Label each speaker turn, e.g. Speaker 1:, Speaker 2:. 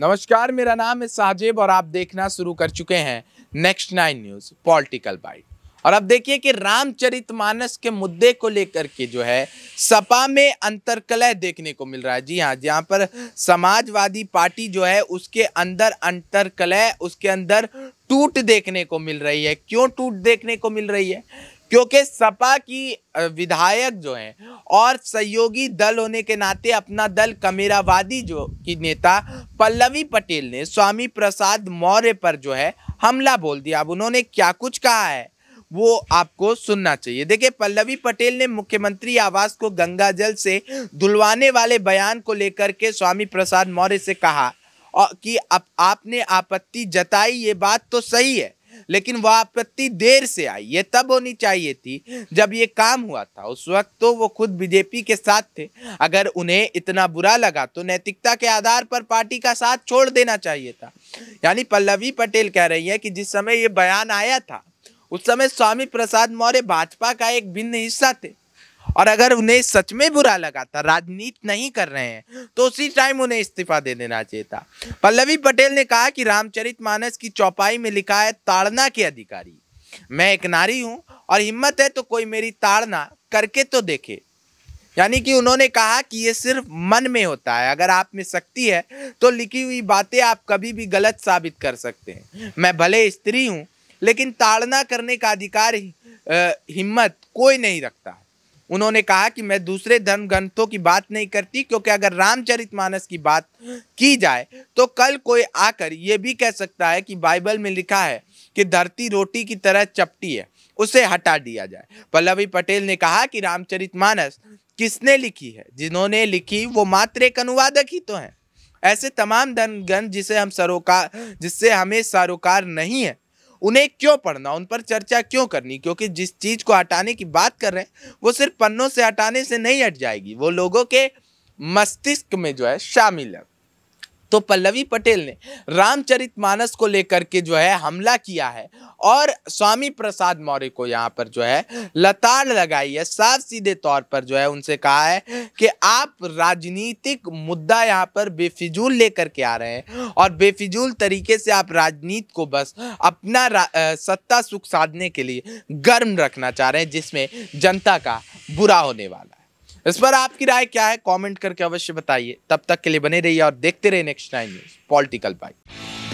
Speaker 1: नमस्कार मेरा नाम है साजेब और आप देखना शुरू कर चुके हैं next nine news political bite और अब देखिए कि रामचरितमानस के मुद्दे को लेकर के जो है सपा में अंतरकलह देखने को मिल रहा है जी हाँ जहाँ पर समाजवादी पार्टी जो है उसके अंदर अंतरकलह उसके अंदर टूट देखने को मिल रही है क्यों टूट देखने को मिल रही है क्योंकि सपा की विधायक जो हैं और सहयोगी दल होने के नाते अपना दल कमेरावादी जो की नेता पल्लवी पटेल ने स्वामी प्रसाद मौर्य पर जो है हमला बोल दिया अब उन्होंने क्या कुछ कहा है वो आपको सुनना चाहिए देखिए पल्लवी पटेल ने मुख्यमंत्री आवास को गंगा जल से धुलवाने वाले बयान को लेकर के स्वामी प्रसाद मौर्य से कहा कि अब आपने आपत्ति जताई ये बात तो सही है लेकिन वह आपत्ति देर से आई ये तब होनी चाहिए थी जब ये काम हुआ था उस वक्त तो वो खुद बीजेपी के साथ थे अगर उन्हें इतना बुरा लगा तो नैतिकता के आधार पर पार्टी का साथ छोड़ देना चाहिए था यानी पल्लवी पटेल कह रही है कि जिस समय ये बयान आया था उस समय स्वामी प्रसाद मौर्य भाजपा का एक भिन्न हिस्सा थे और अगर उन्हें सच में बुरा लगा था राजनीति नहीं कर रहे हैं तो उसी टाइम उन्हें इस्तीफा दे देना चाहिए था पल्लवी पटेल ने कहा कि रामचरित मानस की चौपाई में लिखा है ताड़ना के अधिकारी मैं एक नारी हूँ और हिम्मत है तो कोई मेरी ताड़ना करके तो देखे यानी कि उन्होंने कहा कि ये सिर्फ मन में होता है अगर आप में शक्ति है तो लिखी हुई बातें आप कभी भी गलत साबित कर सकते हैं मैं भले स्त्री हूँ लेकिन ताड़ना करने का अधिकार हिम्मत कोई नहीं रखता उन्होंने कहा कि मैं दूसरे धर्म ग्रंथों की बात नहीं करती क्योंकि अगर रामचरितमानस की बात की जाए तो कल कोई आकर ये भी कह सकता है कि बाइबल में लिखा है कि धरती रोटी की तरह चपटी है उसे हटा दिया जाए पल्लवी पटेल ने कहा कि रामचरितमानस किसने लिखी है जिन्होंने लिखी वो मात्र एक अनुवादक ही तो हैं ऐसे तमाम धर्म ग्रंथ जिसे हम सरोकार जिससे हमें सरोकार नहीं है उन्हें क्यों पढ़ना उन पर चर्चा क्यों करनी क्योंकि जिस चीज़ को हटाने की बात कर रहे हैं वो सिर्फ पन्नों से हटाने से नहीं हट जाएगी वो लोगों के मस्तिष्क में जो है शामिल है तो पल्लवी पटेल ने रामचरित मानस को लेकर के जो है हमला किया है और स्वामी प्रसाद मौर्य को यहाँ पर जो है लताड़ लगाई है साफ सीधे तौर पर जो है उनसे कहा है कि आप राजनीतिक मुद्दा यहाँ पर बेफिजूल लेकर के आ रहे हैं और बेफिजूल तरीके से आप राजनीति को बस अपना सत्ता सुख साधने के लिए गर्म रखना चाह रहे हैं जिसमें जनता का बुरा होने वाला इस पर आपकी राय क्या है कमेंट करके अवश्य बताइए तब तक के लिए बने रहिए और देखते रहिए next time news political bike